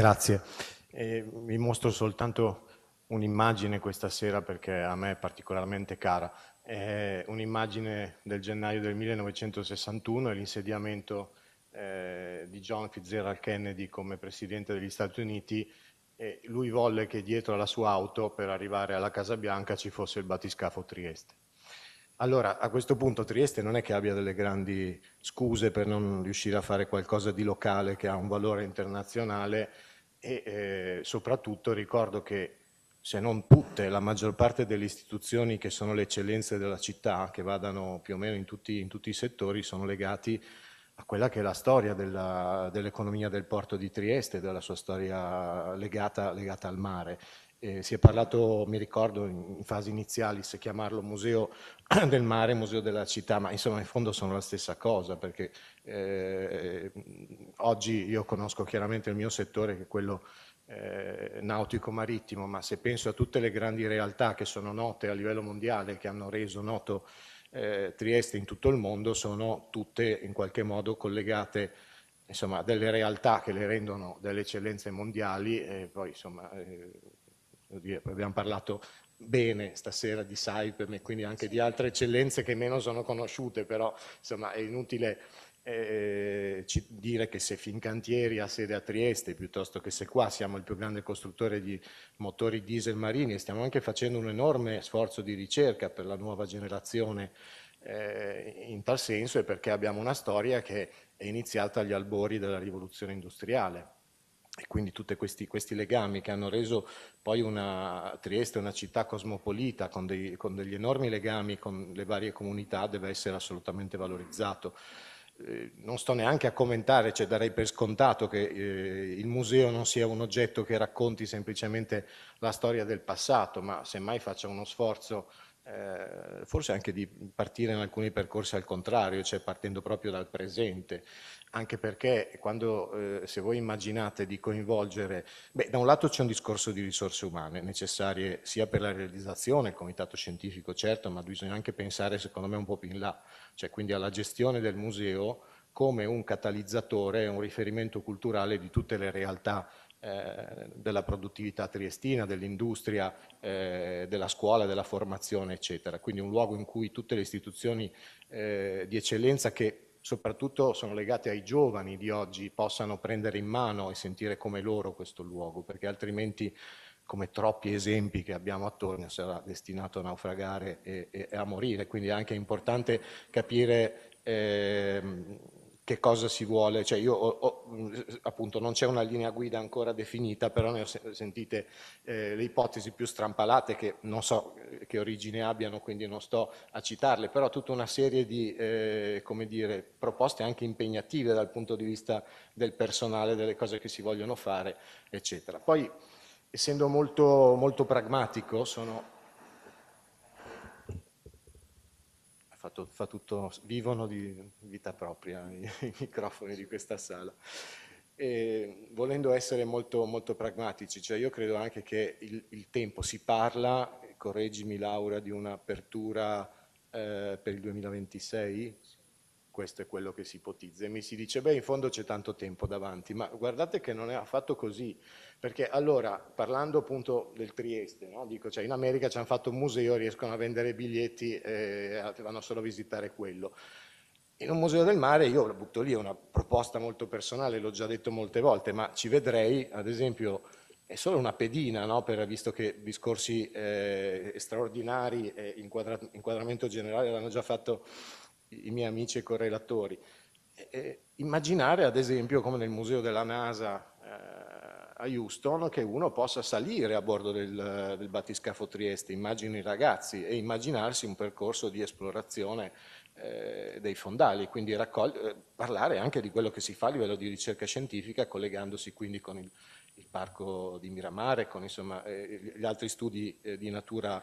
Grazie. Eh, vi mostro soltanto un'immagine questa sera perché a me è particolarmente cara. È un'immagine del gennaio del 1961 e l'insediamento eh, di John Fitzgerald Kennedy come presidente degli Stati Uniti. E lui volle che dietro alla sua auto per arrivare alla Casa Bianca ci fosse il batiscafo Trieste. Allora, a questo punto Trieste non è che abbia delle grandi scuse per non riuscire a fare qualcosa di locale che ha un valore internazionale, e eh, soprattutto ricordo che se non tutte, la maggior parte delle istituzioni che sono le eccellenze della città, che vadano più o meno in tutti, in tutti i settori, sono legati a quella che è la storia dell'economia dell del porto di Trieste, della sua storia legata, legata al mare. Eh, si è parlato, mi ricordo, in, in fasi iniziali se chiamarlo museo del mare, museo della città, ma insomma in fondo sono la stessa cosa perché eh, oggi io conosco chiaramente il mio settore che è quello eh, nautico-marittimo, ma se penso a tutte le grandi realtà che sono note a livello mondiale, che hanno reso noto eh, Trieste in tutto il mondo, sono tutte in qualche modo collegate insomma, a delle realtà che le rendono delle eccellenze mondiali e poi insomma eh, abbiamo parlato bene stasera di Saipem e quindi anche di altre eccellenze che meno sono conosciute, però insomma, è inutile eh, dire che se Fincantieri ha sede a Trieste piuttosto che se qua siamo il più grande costruttore di motori diesel marini e stiamo anche facendo un enorme sforzo di ricerca per la nuova generazione eh, in tal senso è perché abbiamo una storia che è iniziata agli albori della rivoluzione industriale e quindi tutti questi, questi, legami che hanno reso poi una, Trieste una città cosmopolita con, dei, con, degli enormi legami con le varie comunità deve essere assolutamente valorizzato. Eh, non sto neanche a commentare, cioè darei per scontato che eh, il museo non sia un oggetto che racconti semplicemente la storia del passato, ma semmai faccia uno sforzo eh, forse anche di partire in alcuni percorsi al contrario, cioè partendo proprio dal presente, anche perché quando eh, se voi immaginate di coinvolgere, beh, da un lato c'è un discorso di risorse umane necessarie sia per la realizzazione, il comitato scientifico certo, ma bisogna anche pensare secondo me un po' più in là, cioè quindi alla gestione del museo come un catalizzatore, un riferimento culturale di tutte le realtà eh, della produttività triestina, dell'industria, eh, della scuola, della formazione, eccetera. Quindi un luogo in cui tutte le istituzioni eh, di eccellenza che soprattutto sono legate ai giovani di oggi possano prendere in mano e sentire come loro questo luogo, perché altrimenti come troppi esempi che abbiamo attorno, sarà destinato a naufragare e, e, e a morire. Quindi è anche importante capire eh, che cosa si vuole, cioè io ho, ho, mm, appunto non c'è una linea guida ancora definita, però ne ho sentite eh, le ipotesi più strampalate che non so eh, che origine abbiano, quindi non sto a citarle, però tutta una serie di eh, come dire, proposte anche impegnative dal punto di vista del personale, delle cose che si vogliono fare, eccetera. Poi essendo molto, molto pragmatico sono fa, to, fa tutto, vivono di vita propria i, i microfoni di questa sala. E volendo essere molto, molto pragmatici, cioè io credo anche che il, il tempo si parla, correggimi Laura, di un'apertura eh, per il 2026, questo è quello che si ipotizza. E mi si dice, beh, in fondo c'è tanto tempo davanti, ma guardate che non è affatto così, perché allora, parlando appunto del Trieste, no? dico, cioè in America ci hanno fatto un museo, riescono a vendere biglietti e eh, vanno solo a visitare quello. In un museo del mare io la butto lì, è una proposta molto personale, l'ho già detto molte volte, ma ci vedrei, ad esempio, è solo una pedina, no? per, visto che discorsi eh, straordinari e inquadra inquadramento generale l'hanno già fatto i miei amici e correlatori. Eh, immaginare ad esempio come nel museo della NASA eh, a Houston che uno possa salire a bordo del, del battiscafo Trieste, immagino i ragazzi, e immaginarsi un percorso di esplorazione eh, dei fondali, quindi eh, parlare anche di quello che si fa a livello di ricerca scientifica collegandosi quindi con il, il parco di Miramare, con insomma, eh, gli altri studi eh, di natura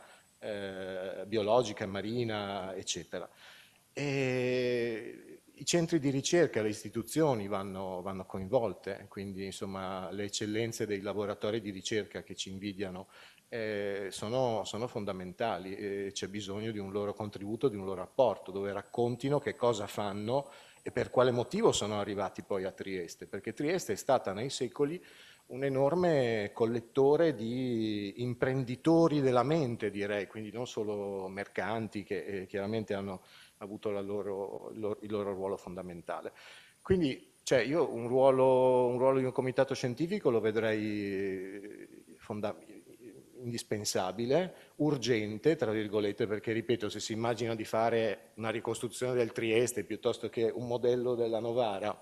biologica, marina, eccetera. E eh, I centri di ricerca, le istituzioni vanno, vanno coinvolte, quindi insomma, le eccellenze dei laboratori di ricerca che ci invidiano eh, sono, sono, fondamentali, eh, c'è bisogno di un loro contributo, di un loro apporto, dove raccontino che cosa fanno e per quale motivo sono arrivati poi a Trieste, perché Trieste è stata nei secoli un enorme collettore di imprenditori della mente, direi, quindi non solo mercanti che eh, chiaramente hanno avuto loro, il loro ruolo fondamentale. Quindi cioè, io un ruolo, un ruolo, di un comitato scientifico lo vedrei eh, indispensabile, urgente, tra virgolette, perché ripeto, se si immagina di fare una ricostruzione del Trieste piuttosto che un modello della Novara,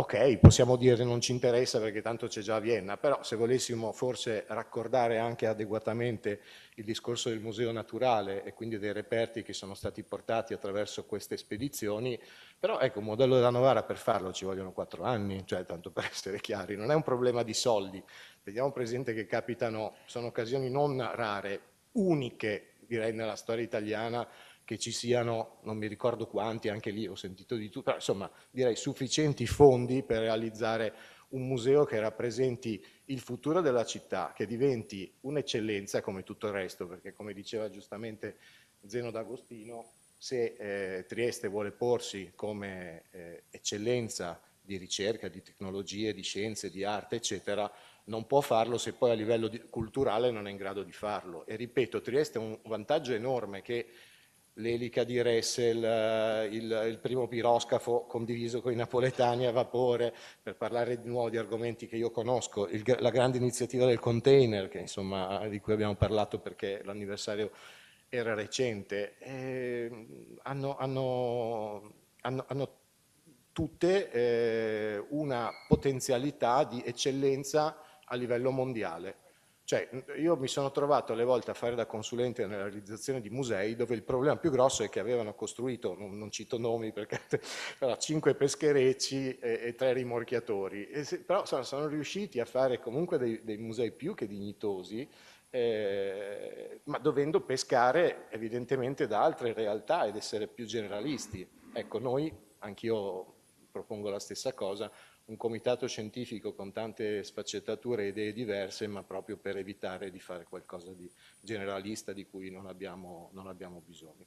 Ok, possiamo dire non ci interessa perché tanto c'è già a Vienna, però se volessimo forse raccordare anche adeguatamente il discorso del museo naturale e quindi dei reperti che sono stati portati attraverso queste spedizioni, però ecco, un modello della Novara per farlo ci vogliono quattro anni, cioè tanto per essere chiari, non è un problema di soldi. Teniamo presente che capitano, sono occasioni non rare, uniche direi nella storia italiana, che ci siano, non mi ricordo quanti, anche lì ho sentito di tutto, però insomma direi sufficienti fondi per realizzare un museo che rappresenti il futuro della città, che diventi un'eccellenza come tutto il resto, perché come diceva giustamente Zeno D'Agostino, se eh, Trieste vuole porsi come eh, eccellenza di ricerca, di tecnologie, di scienze, di arte, eccetera, non può farlo se poi a livello di, culturale non è in grado di farlo. E ripeto, Trieste è un vantaggio enorme che l'elica di Ressel, eh, il, il, primo piroscafo condiviso con i napoletani a vapore, per parlare di nuovo di argomenti che io conosco, il, la grande iniziativa del container, che, insomma, di cui abbiamo parlato perché l'anniversario era recente, ehm, hanno, hanno, hanno, hanno, tutte eh, una potenzialità di eccellenza a livello mondiale cioè, io mi sono trovato alle volte a fare da consulente nella realizzazione di musei dove il problema più grosso è che avevano costruito, non, non cito nomi perché però, cinque pescherecci e, e tre rimorchiatori, e se, però sono, sono, riusciti a fare comunque dei, dei musei più che dignitosi eh, ma dovendo pescare evidentemente da altre realtà ed essere più generalisti. Ecco, noi, anch'io propongo la stessa cosa, un comitato scientifico con tante sfaccettature e idee diverse, ma proprio per evitare di fare qualcosa di generalista di cui non abbiamo, non abbiamo bisogno.